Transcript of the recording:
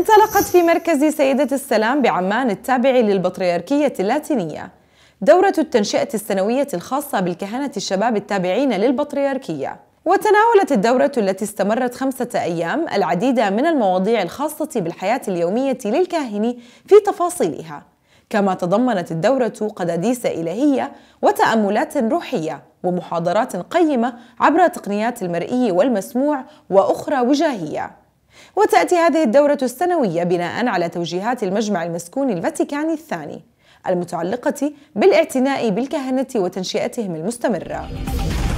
انطلقت في مركز سيدة السلام بعمان التابع للبطريركية اللاتينية دورة التنشئة السنوية الخاصة بالكهنة الشباب التابعين للبطريركية وتناولت الدورة التي استمرت خمسة أيام العديد من المواضيع الخاصة بالحياة اليومية للكاهن في تفاصيلها كما تضمنت الدورة قداديس إلهية وتأملات روحية ومحاضرات قيمة عبر تقنيات المرئي والمسموع وأخرى وجاهية وتأتي هذه الدورة السنوية بناء على توجيهات المجمع المسكون الفاتيكاني الثاني المتعلقة بالاعتناء بالكهنة وتنشئتهم المستمرة